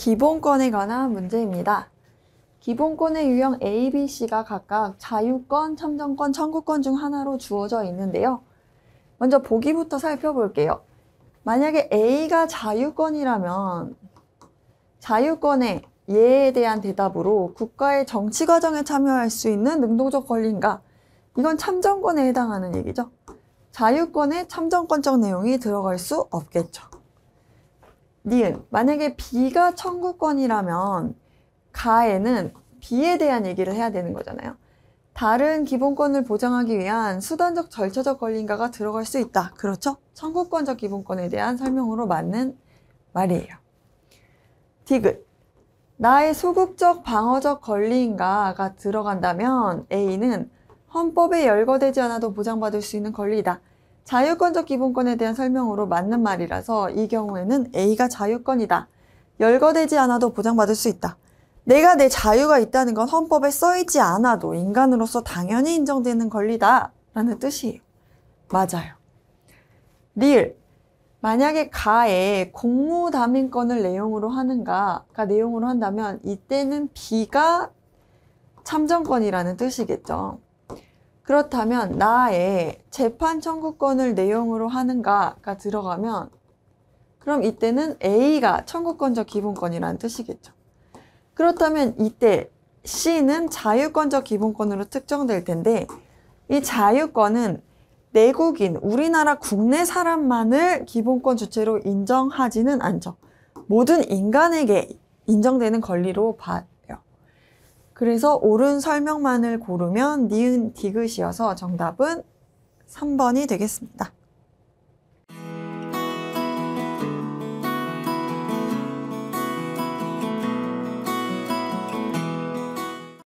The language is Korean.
기본권에 관한 문제입니다. 기본권의 유형 A, B, C가 각각 자유권, 참정권, 청구권 중 하나로 주어져 있는데요. 먼저 보기부터 살펴볼게요. 만약에 A가 자유권이라면 자유권의 예에 대한 대답으로 국가의 정치 과정에 참여할 수 있는 능동적 권리인가? 이건 참정권에 해당하는 얘기죠. 자유권에 참정권적 내용이 들어갈 수 없겠죠. 니은 만약에 비가 청구권이라면 가에는 비에 대한 얘기를 해야 되는 거잖아요. 다른 기본권을 보장하기 위한 수단적 절차적 권리인가가 들어갈 수 있다. 그렇죠? 청구권적 기본권에 대한 설명으로 맞는 말이에요. 디귿 나의 소극적 방어적 권리인가가 들어간다면 A는 헌법에 열거되지 않아도 보장받을 수 있는 권리이다. 자유권적 기본권에 대한 설명으로 맞는 말이라서 이 경우에는 A가 자유권이다. 열거되지 않아도 보장받을 수 있다. 내가 내 자유가 있다는 건 헌법에 써있지 않아도 인간으로서 당연히 인정되는 권리다. 라는 뜻이에요. 맞아요. 리을. 만약에 가에 공무담임권을 내용으로 하는가가 내용으로 한다면 이때는 비가 참정권이라는 뜻이겠죠. 그렇다면 나의 재판 청구권을 내용으로 하는가가 들어가면 그럼 이때는 A가 청구권적 기본권이라는 뜻이겠죠. 그렇다면 이때 C는 자유권적 기본권으로 특정될 텐데 이 자유권은 내국인 우리나라 국내 사람만을 기본권 주체로 인정하지는 않죠. 모든 인간에게 인정되는 권리로 바, 그래서 옳은 설명만을 고르면 니은 디귿이어서 정답은 3번이 되겠습니다.